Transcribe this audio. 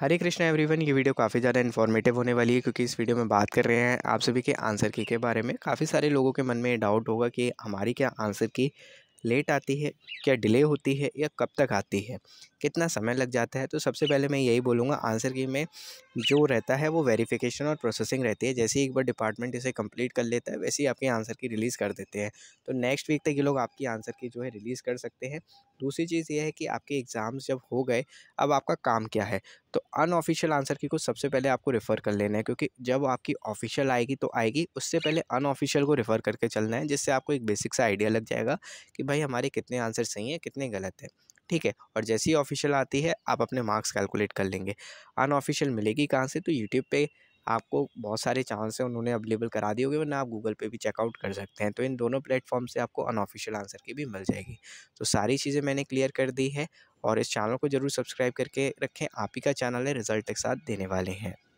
हरे Krishna everyone ये video काफ़ी ज़्यादा इन्फॉर्मेटिव होने वाली है क्योंकि इस वीडियो में बात कर रहे हैं आप सभी के आंसर की के बारे में काफ़ी सारे लोगों के मन में डाउट होगा कि हमारी क्या आंसर की लेट आती है क्या डिले होती है या कब तक आती है कितना समय लग जाता है तो सबसे पहले मैं यही बोलूँगा आंसर की में जो रहता है वो वेरिफिकेशन और प्रोसेसिंग रहती है जैसे ही एक बार डिपार्टमेंट इसे कंप्लीट कर लेता है वैसे ही आपके आंसर की रिलीज़ कर देते हैं तो नेक्स्ट वीक तक ये लोग आपकी आंसर की जो है रिलीज़ कर सकते हैं दूसरी चीज़ ये है कि आपके एग्ज़ाम्स जब हो गए अब आपका काम क्या है तो अनऑफिशियल आंसर की को सबसे पहले आपको रेफ़र कर लेना है क्योंकि जब आपकी ऑफिशियल आएगी तो आएगी उससे पहले अनऑफिशियल को रेफ़र करके चलना है जिससे आपको एक बेसिक सा आइडिया लग जाएगा कि भाई हमारे कितने आंसर सही हैं कितने गलत हैं ठीक है और जैसी ऑफिशियल आती है आप अपने मार्क्स कैलकुलेट कर लेंगे अनऑफिशियल मिलेगी कहाँ से तो यूट्यूब पे आपको बहुत सारे चांस हैं उन्होंने अवेलेबल करा दिए होंगे वरना आप गूगल पे भी चेकआउट कर सकते हैं तो इन दोनों प्लेटफॉर्म से आपको अनऑफिशियल आंसर की भी मिल जाएगी तो सारी चीज़ें मैंने क्लियर कर दी है और इस चैनल को ज़रूर सब्सक्राइब करके रखें आप ही का चैनल है रिजल्ट एक साथ देने वाले हैं